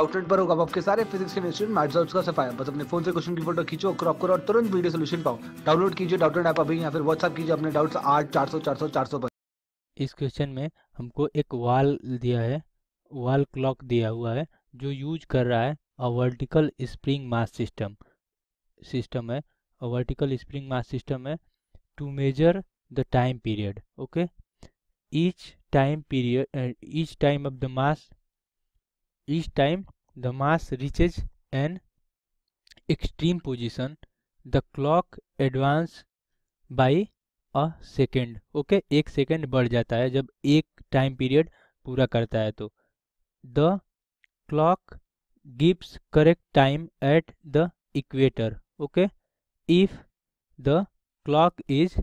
outlet पर होगा आपके सारे फिजिक्स केमिस्ट्री मैथ्स और उसका सफाया बस अपने फोन से क्वेश्चन की फोटो खींचो क्रॉप करो और तुरंत वीडियो सोल्यूशन पाओ डाउनलोड कीजिए डाउटलेट ऐप अभी या फिर व्हाट्सअप कीजिए अपने डाउट्स आठ चार सौ चार सौ चार सौ पर इस क्वेश्चन में हमको एक वाल दिया है वाल क्लॉक दिया हुआ है जो यूज कर रहा है a vertical spring mass system system है a vertical spring mass system है to measure the time period okay each time period each time of the mass each time the mass reaches an extreme position the clock advance by a second okay एक second बढ़ जाता है जब एक time period पूरा करता है तो the clock gives correct time at the equator okay if the clock is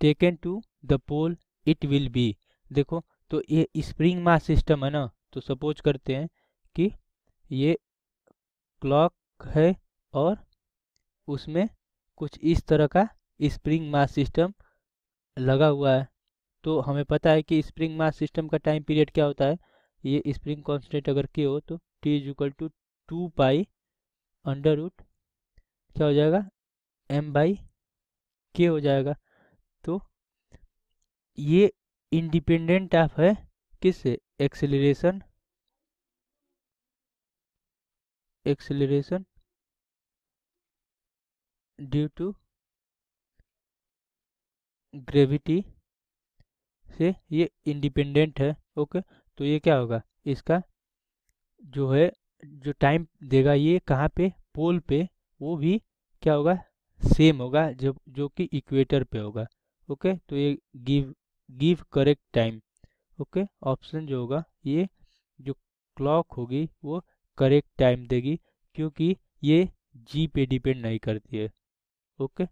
taken to the pole it will be देखो तो ये स्प्रिंग मास सिस्टम है ना तो सपोज करते हैं कि ये क्लॉक है और उसमें कुछ इस तरह का स्प्रिंग मास सिस्टम लगा हुआ है तो हमें पता है कि स्प्रिंग मास सिस्टम का टाइम पीरियड क्या होता है ये स्प्रिंग कॉन्सटेंट अगर के हो तो T is equal to two pi under root क्या हो जाएगा एम बाई के हो जाएगा तो ये इंडिपेंडेंट ऑफ है किससे acceleration acceleration due to gravity से ये इंडिपेंडेंट है ओके तो ये क्या होगा इसका जो है जो टाइम देगा ये कहाँ पे पोल पे वो भी क्या होगा सेम होगा जब जो कि इक्वेटर पे होगा ओके तो ये give give correct time okay option जो होगा ये जो क्लॉक होगी वो करेक्ट टाइम देगी क्योंकि ये जी पे डिपेंड नहीं करती है ओके